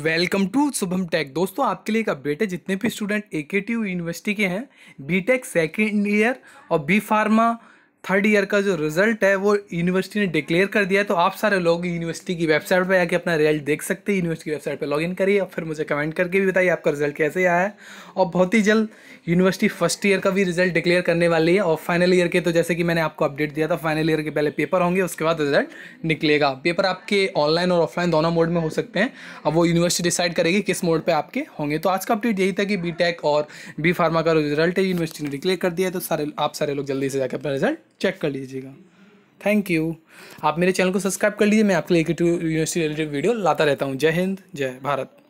welcome to Shubham take दोस्तों आपके लिए एक अपडेट है जितने भी स्टूडेंट ए के टी यूनिवर्सिटी के हैं बी टेक सेकेंड ईयर और बी फार्मा थर्ड ईयर का जो रिजल्ट है वो यूनिवर्सिटी ने डिक्लेयर कर दिया है तो आप सारे लोग यूनिवर्सिटी की वेबसाइट पर आके अपना रिजल्ट देख सकते हैं यूनिवर्सिटी की वेबसाइट पर लॉगिन करिए और फिर मुझे कमेंट करके भी बताइए आपका रिजल्ट कैसे आया है और बहुत ही जल्द यूनिवर्सिटी फर्स्ट ईयर का भी रिजल्ट डिक्लेयर करने वाली है और फाइनल ईयर के तो जैसे कि मैंने आपको अपडेट दिया था फाइनल ईयर के पहले पेपर होंगे उसके बाद रिजल्ट निकलेगा पेपर आपके ऑनलाइन और ऑफलाइन दोनों मोड में हो सकते हैं अब वो यूनिवर्सिटी डिसाइड करेगी किस मोड पर आपके होंगे तो आज का अपडेट यही था कि बी और बी फार्मा का रिजल्ट है यूनिवर्सिटी ने डिक्लेयर कर दिया है तो सारे आप सारे लोग जल्दी से जाकर अपना रिजल्ट चेक कर लीजिएगा थैंक यू आप मेरे चैनल को सब्सक्राइब कर लीजिए मैं आपके लिए यूनिवर्सिटी रिलेटेड वीडियो लाता रहता हूँ जय हिंद जय भारत